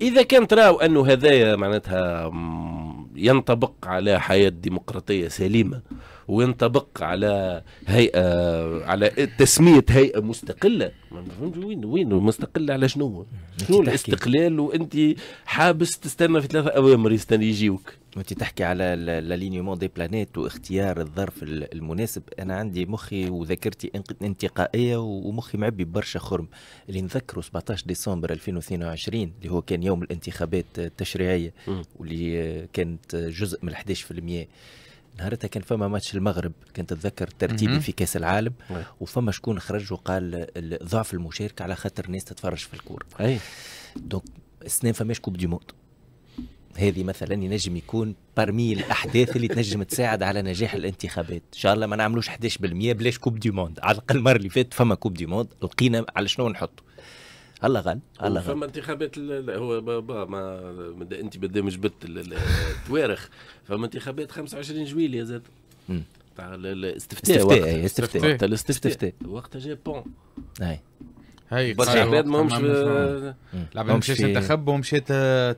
اذا كان تراو انه هذايا معناتها ينطبق على حياه ديمقراطيه سليمه وينطبق على هيئه على تسميه هيئه مستقله ما وين وين مستقله على شنو؟ شنو الاستقلال وانت حابس تستنى في ثلاثه اوامر يستنى يجيوك وانت تحكي على لالينيومون دي بلانيت واختيار الظرف المناسب انا عندي مخي وذاكرتي انتقائيه ومخي معبي برشا خرم اللي نذكره 17 ديسمبر 2022 اللي هو كان يوم الانتخابات التشريعيه واللي كانت جزء من 11% نهارتها كان فما ماتش المغرب كنت اتذكر ترتيبي في كاس العالم نعم. وفما شكون خرج وقال ضعف المشاركه على خاطر الناس تتفرج في الكوره اي دونك السنين فماش كوب دي موند هذه مثلا ينجم يكون برمي الاحداث اللي تنجم تساعد على نجاح الانتخابات ان شاء الله ما نعملوش 11% بلاش كوب دي موند على الاقل المره اللي فاتت فما كوب دي موند لقينا على شنو نحطوا الله غن الله غن فما انتخابات هو بابا ما انت بدي مش بت التوارخ فما انتخابات 25 جويلية يا زاد تاع الاستفتاء استفتاء استفتاء إيه، استفتاء الاستفتاء وقتها جا بون هي برشا عباد ما همش يعني العباد مشيت تخب ومشات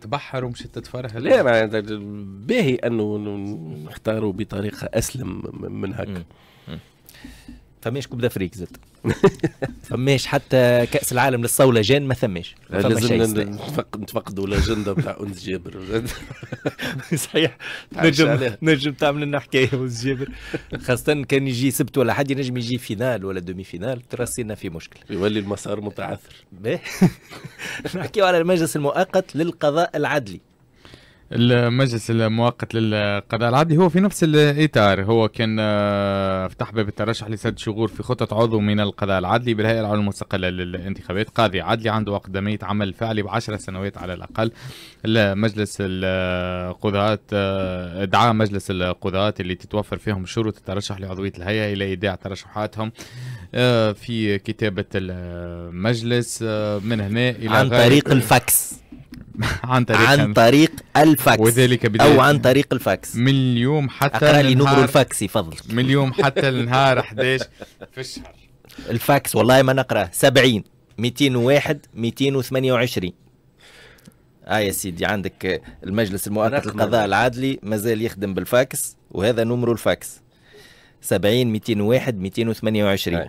تبحر ومشات تتفرح لا ما باهي انه نختاروا بطريقه اسلم من هكا فماش كوب دافريك زاد فماش حتى كاس العالم للصوله جان ما ثماش لازم نتفقدوا الاجنده بتاع انس جابر صحيح نجم نجم تعمل لنا حكايه انس جابر خاصه كان يجي سبت ولا حد ينجم يجي فينال ولا دومي فينال ترسينا في مشكل يولي المسار متعثر نحكيو على المجلس المؤقت للقضاء العدلي المجلس المؤقت للقضاء العدلي هو في نفس الاطار هو كان آه، فتح باب الترشح لسد شغور في خطه عضو من القضاء العدلي بالهيئه العليا المستقله للانتخابات قاضي عدلي عنده اقدميه عمل فعلي بعشر سنوات على الاقل المجلس القضاة آه، ادعاء مجلس القضاة اللي تتوفر فيهم شروط الترشح لعضويه الهيئه الى ايداع ترشحاتهم آه، في كتابه المجلس من هنا الى عن طريق الفاكس عن طريق عن طريق الفاكس وذلك بداية او عن طريق الفاكس من اليوم حتى اقرا لي نمر الفاكس يفضل من اليوم حتى النهار 11 في الشهر الفاكس والله ما نقراه 70 201 228 اه يا سيدي عندك المجلس المؤقت القضاء العدلي مازال يخدم بالفاكس وهذا نمر الفاكس 70 201 228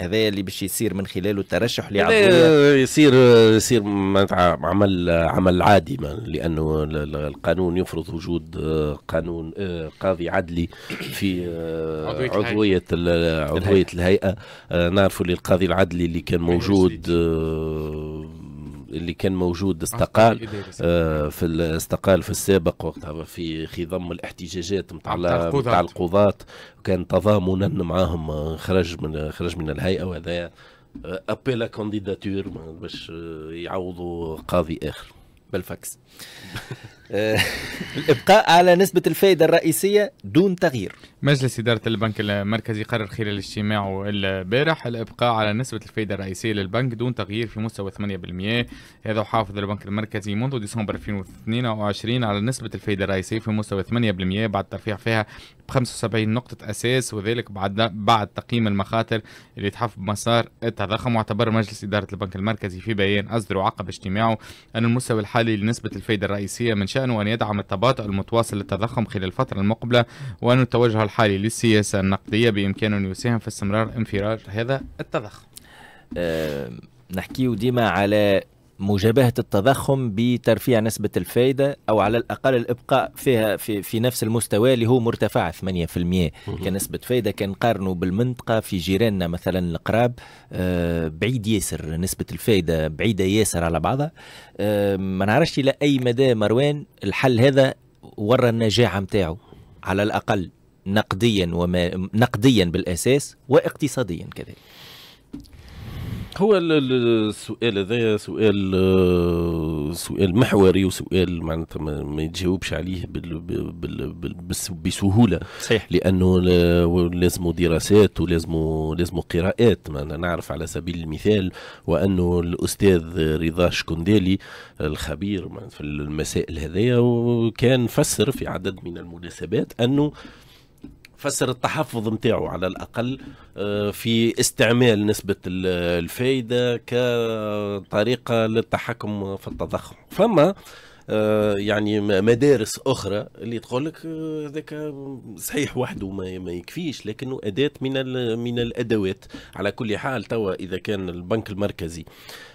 هذا اللي باش يصير من خلاله الترشح لعضويه يصير يصير عمل عمل عادي لانه القانون يفرض وجود آه، قانون آه، قاضي عدلي في عضويه آه، عضويه الهيئه نعرفوا القاضي العدلي اللي كان أيوة، موجود اللي كان موجود استقال آه في استقال في السابق وقتها في خضم الاحتجاجات نتاع نتاع القضاة وكان تضامنا معاهم آه، خرج من خرج من الهيئة وهذا آه، ابيلا كانديداتور باش آه، يعوضوا قاضي اخر بالفاكس الابقاء على نسبه الفائده الرئيسيه دون تغيير مجلس اداره البنك المركزي قرر خلال اجتماعه البارح الابقاء على نسبه الفائده الرئيسيه للبنك دون تغيير في مستوى 8% هذا حافظ البنك المركزي منذ ديسمبر 2022 على نسبه الفائده الرئيسيه في مستوى 8% بعد ترفيع فيها ب 75 نقطه اساس وذلك بعد بعد تقييم المخاطر اللي تحف بمسار التضخم واعتبر مجلس اداره البنك المركزي في بيان اصدره عقب اجتماعه ان المستوى الحالي لنسبه الفائده الرئيسيه من شأن شأنه أن يدعم التباطؤ المتواصل للتضخم خلال الفترة المقبلة وأن التوجه الحالي للسياسة النقدية بإمكانه أن يساهم في استمرار انفراج هذا التضخم. أه نحكيه ديما على مجابهه التضخم بترفيع نسبه الفائده او على الاقل الابقاء فيها في, في نفس المستوى اللي هو مرتفع 8% كنسبه فائده كان قارنوا بالمنطقه في جيراننا مثلا القراب آه، بعيد ياسر نسبه الفائده بعيده ياسر على بعضها آه، ما نعرفش الى اي مدى مروان الحل هذا ورى النجاعه متاعه على الاقل نقديا وما نقديا بالاساس واقتصاديا كذلك هو السؤال هذا سؤال آه، سؤال محوري وسؤال معناتها ما يتجاوبش عليه بال بال بال بسهوله صحيح لانه لازم دراسات ولازم لازم قراءات معناتها نعرف على سبيل المثال وانه الاستاذ رضا شكونديلي الخبير في المسائل هذايا وكان فسر في عدد من المناسبات انه فسر التحفظ نتاعو على الاقل آه، في استعمال نسبه الفائده كطريقه للتحكم في التضخم فما آه، يعني مدارس اخرى اللي تقول لك هذاك آه، صحيح وحده ما يكفيش لكنه اداه من من الادوات على كل حال توا اذا كان البنك المركزي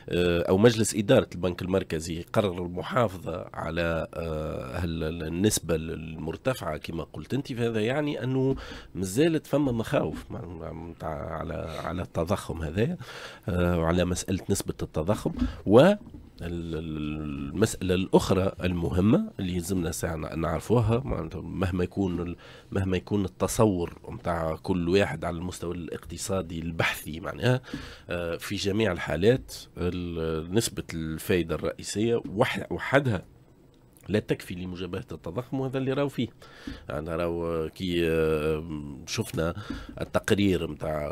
آه، او مجلس اداره البنك المركزي قرر المحافظه على النسبه المرتفعه كما قلت انت فهذا يعني انه مازالت فما مخاوف على على التضخم هذا وعلى مساله نسبه التضخم و المسألة الأخرى المهمة اللي يلزمنا ساعة نعرفوها مهما يكون مهما يكون التصور نتاع كل واحد على المستوى الاقتصادي البحثي معناها آه، في جميع الحالات نسبة الفائدة الرئيسية وحدها لا تكفي لمجابهه التضخم وهذا اللي راو فيه يعني راو كي آه، شفنا التقرير نتاع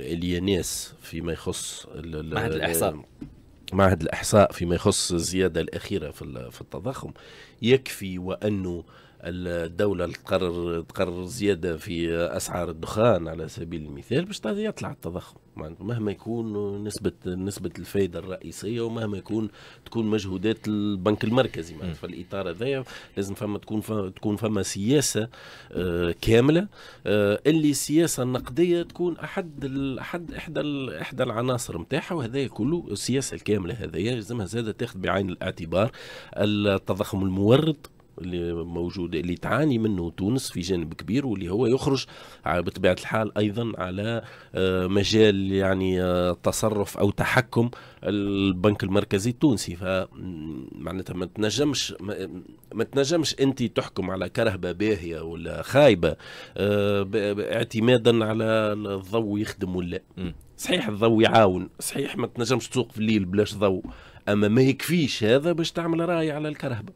الياناس فيما يخص معهد الاحصاء معهد الإحصاء فيما يخص الزيادة الأخيرة في التضخم يكفي وأنه الدوله تقرر تقرر زياده في اسعار الدخان على سبيل المثال باش يطلع التضخم مهما يكون نسبه نسبه الفائده الرئيسيه ومهما يكون تكون مجهودات البنك المركزي معناتها في الاطار هذايا لازم فما تكون فما تكون فما سياسه آه، كامله آه، اللي السياسه النقديه تكون احد احد احدى احدى العناصر نتاعها وهذايا كله السياسه الكامله هذايا لازمها زاده تاخذ بعين الاعتبار التضخم المورد اللي موجود اللي تعاني منه تونس في جانب كبير واللي هو يخرج بطبيعه الحال ايضا على آه، مجال يعني آه، تصرف او تحكم البنك المركزي التونسي فمعناتها ما تنجمش ما تنجمش انت تحكم على كرهبه باهيه ولا خايبه آه، اعتمادا على الضوء يخدم ولا صحيح الضوء يعاون صحيح ما تنجمش تسوق في الليل بلاش ضوء اما ما يكفيش هذا باش تعمل راي على الكرهبه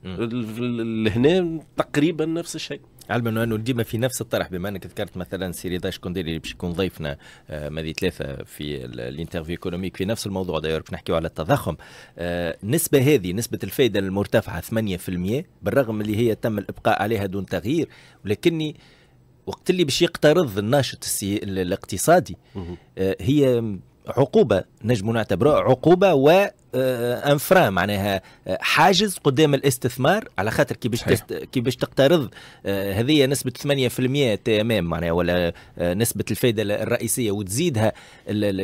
هنا تقريبا نفس الشيء علما انه ديما في نفس الطرح بما انك ذكرت مثلا سيري داش كونديري اللي باش يكون ضيفنا آه ماذي ثلاثه في الانترفيو ايكونوميك في نفس الموضوع داير باش نحكيو على التضخم آه هذه نسبه الفائده المرتفعه 8% بالرغم اللي هي تم الابقاء عليها دون تغيير ولكني وقت اللي باش يقترض الناشط الاقتصادي آه هي عقوبه نجم نعتبره عقوبه و آه، انفرا معناها آه، حاجز قدام الاستثمار على خاطر كي باش كي باش تقترض آه، هذه نسبه 8% تمام معناها ولا نسبه الفائده الرئيسيه وتزيدها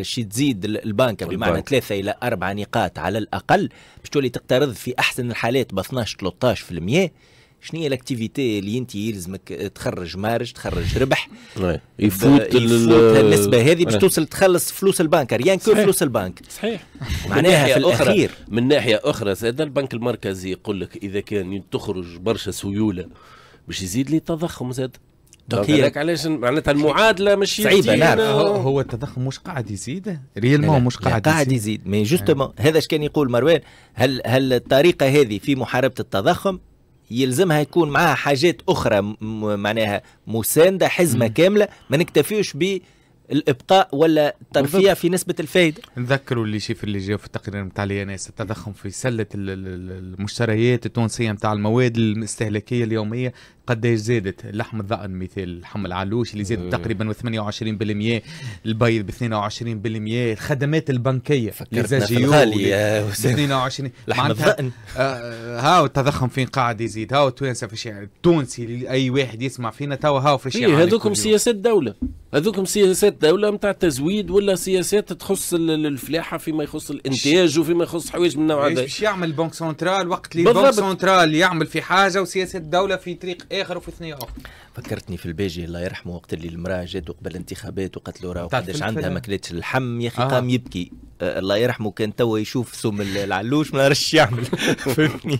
شي تزيد البنك بمعنى ثلاثه الى اربع نقاط على الاقل باش تولي تقترض في احسن الحالات ب 12 13% شنو هي الاكتيفيتي اللي انت يلزمك تخرج مارج تخرج ربح يفوت النسبه هذه باش توصل تخلص فلوس البنك ريان كو فلوس البنك صحيح معناها في الاخير من ناحيه اخرى هذا البنك المركزي يقول لك اذا كان تخرج برشا سيوله باش يزيد لي التضخم زاد دونك علاش معناتها المعادله مش صعيبه نعم هو, التضخم مش قاعد يزيد ريال مو مش قاعد يزيد قاعد يزيد مي جوستومون آه. هذا اش كان يقول مروان هل هل الطريقه هذه في محاربه التضخم يلزمها يكون معاها حاجات اخرى معناها مسانده حزمه مم. كامله ما نكتفيوش ب الابقاء ولا الترفيع في نسبه الفائده نذكروا اللي شيف اللي جا في التقرير نتاع الياناس التضخم في سله المشتريات التونسيه نتاع المواد الاستهلاكيه اليوميه قديش زادت لحم الذقن مثال لحم العلوش اللي زادت إيه. تقريبا 28% البيض ب 22% الخدمات البنكيه لزاجيو غالية 22 لحم الذقن ها آه، آه، هاو التضخم فين قاعد يزيد هاو التوانسه في الشارع التونسي اي واحد يسمع فينا توا هاو في إيه، الشارع هذوكم سياسات دوله هذوكم سياسات دوله نتاع تزويد ولا سياسات تخص الفلاحه فيما يخص الانتاج وفيما يخص حوايج من النوع هذا باش يعمل البنك سنترال وقت اللي البنك سنترال يعمل في حاجه وسياسه الدوله في طريق اخر وفي ثنيه اخرى فكرتني في الباجي الله يرحمه وقت اللي المراه جات وقبل الانتخابات وقالت له راه قداش عندها ما كلتش اللحم يا اخي آه. قام آه. يبكي الله يرحمه كان توا يشوف سم العلوش ما عرفش يعمل فهمتني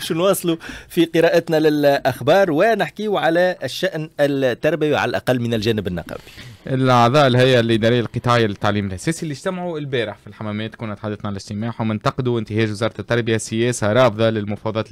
شو نواصلوا في قراءتنا للاخبار ونحكيو على الشان التربوي على الاقل من الجانب النقابي الاعضاء الهيئه الاداريه القطاعيه للتعليم الاساسي اللي اجتمعوا البارح في الحمامات كنا تحدثنا عن الاجتماع هم انتقدوا انتهاج وزاره التربيه سياسه رافضه للمفاوضات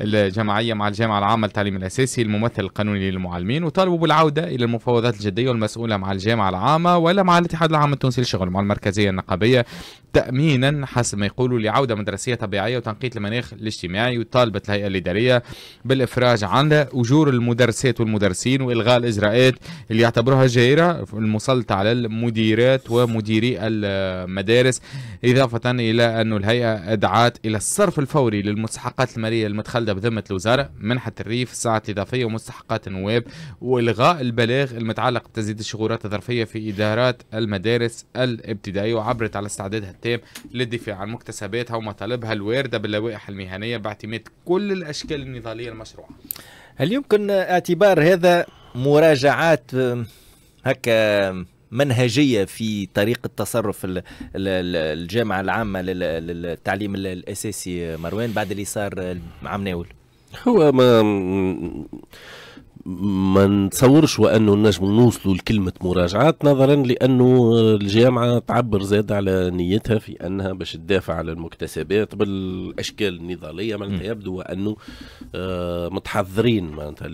الجماعيه مع الجامعه العامه للتعليم الاساسي الممثل القانوني للمعلمين وطالبوا بالعوده الى المفاوضات الجديه والمسؤوله مع الجامعه العامه ولا مع الاتحاد العام التونسي للشغل مع المركزيه النقابيه تامينا حسب ما يقولوا لعوده مدرسيه طبيعيه وتنقيط المناخ الاجتماعي وطالبت الهيئه الاداريه بالافراج عن اجور المدرسات والمدرسين والغاء الاجراءات اللي يعتبروها جائره المسلطة على المديرات ومديري المدارس إضافة إلى أن الهيئة أدعت إلى الصرف الفوري للمستحقات المالية المتخلدة بذمة الوزارة منحة الريف الساعة الإضافية ومستحقات النواب وإلغاء البلاغ المتعلق بتزيد الشغورات الظرفية في إدارات المدارس الابتدائية وعبرت على استعدادها التام للدفاع عن مكتسباتها ومطالبها الواردة باللوائح المهنية باعتماد كل الأشكال النضالية المشروعة هل يمكن اعتبار هذا مراجعات هكا منهجيه في طريقه تصرف الجامعه العامه للتعليم الاساسي مروان بعد اللي صار مع ناول هو ما ما نتصورش وانه نجم نوصلوا لكلمه مراجعات نظرا لانه الجامعه تعبر زاد على نيتها في انها باش تدافع على المكتسبات بالاشكال النضاليه معناتها يبدو انه آه متحضرين معناتها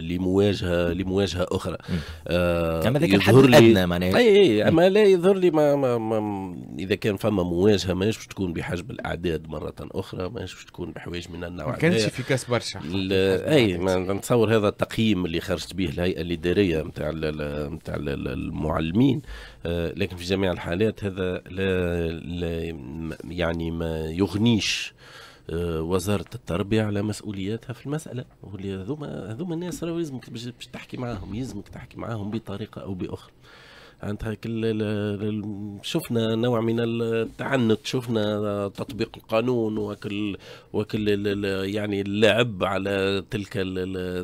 لمواجهه لمواجهه اخرى آه اما ذاك الحد الادنى معناها اي اي اما لا يظهر لي ما, ما, ما اذا كان فما مواجهه ماهيش باش تكون بحجم الاعداد مره اخرى ماهيش باش تكون بحوايج من النوع هذا ما في كاس برشا اي نتصور هذا تقييم التقييم اللي خرجت به الهيئه الاداريه نتاع نتاع المعلمين آه، لكن في جميع الحالات هذا لا, لا يعني ما يغنيش آه، وزاره التربيه على مسؤولياتها في المساله هذوما هذوما الناس راهو يلزمك باش تحكي معاهم يلزمك تحكي معاهم بطريقه او باخرى عندها كل شفنا نوع من التعنت شفنا تطبيق القانون وكل وكل يعني اللعب على تلك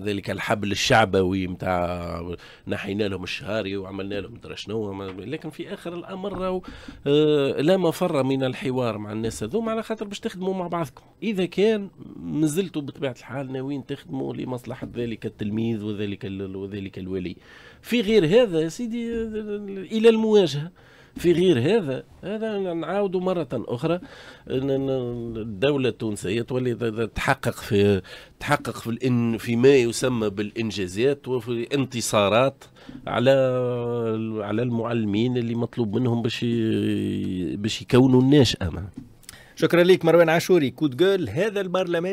ذلك الحبل الشعبوي نتاع نحينا لهم الشهاري وعملنا لهم شنو لكن في اخر الامر آه، لا مفر من الحوار مع الناس هذوما على خاطر باش تخدموا مع بعضكم اذا كان مازلتوا بطبيعه الحال ناويين تخدموا لمصلحه ذلك التلميذ وذلك وذلك الولي في غير هذا يا سيدي الى المواجهه في غير هذا هذا نعاودوا مرة أخرى الدولة التونسية تولي تحقق في تحقق في الإن في ما يسمى بالإنجازات وفي انتصارات على على المعلمين اللي مطلوب منهم باش باش يكونوا الناشئة شكرا لك مروان عاشوري كود جول هذا البرلمان